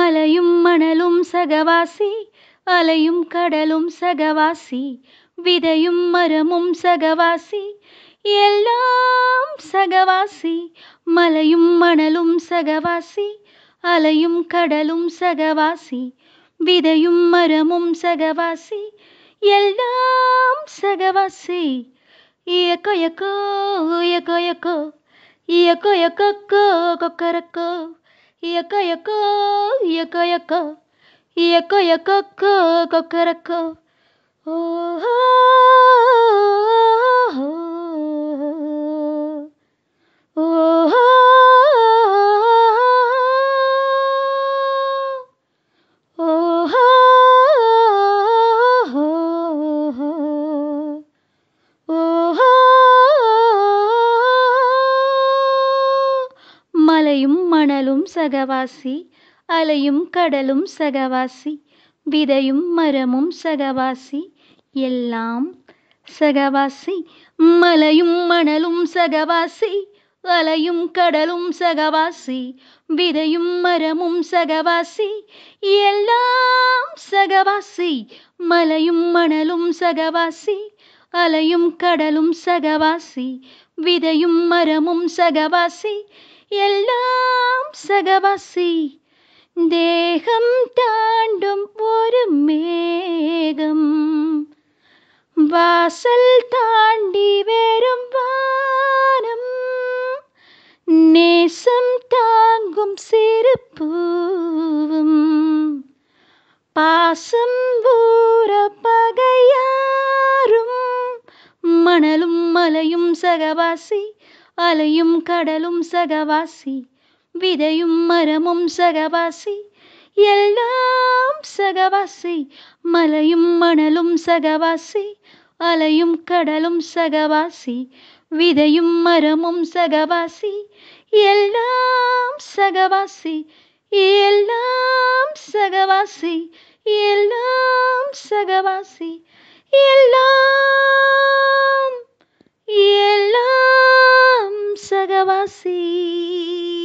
மலையும் மணலும் சகவாசி அலையும் கடலும் சகவாசி விதையும் மரமும் சகவாசி எல்லாம் சகவாசி மலையும் மணலும் சகவாசி அலையும் கடலும் சகவாசி விதையும் மரமும் சகவாசி எல்லாம் சகவாசி இயக்கோ எக்கோ இயக்கோ எக்கோ இயக்கோ கொக்கரக்கோ Yaka yaka, yaka yaka, yaka yaka, kakaraka. Oh, oh, oh, oh. மணலும் சகவாசி அலையும் கடலும் சகவாசி விதையும் மரமும் சகவாசி எல்லாம் சகவாசி மலையும் மணலும் சகவாசி அலையும் கடலும் சகவாசி விதையும் மரமும் சகவாசி எல்லாம் சகவாசி மலையும் மணலும் சகவாசி அலையும் கடலும் சகவாசி விதையும் மரமும் சகவாசி എല്ലാം സഹവാസി ദേഹം താണ്ടും ഒരു മേഘം വാസൽ താണ്ടി വരും വാനം നേസം താങ്കും സിറുപ്പൂവും പാസം ഊര പകയാറും മണലും മലയും സഹവാസി அலையும் கடலும் சகவாசி விதையும் மரமும் சகவாசி எல்லாம் சகவாசி மலையும் மணலும் சகவாசி அலையும் கடலும் சகவாசி விதையும் மரமும் சகவாசி எல்லாம் சகவாசி எல்லாம் சகவாசி எல்லாம் சகவாசி எல்லாம் miraba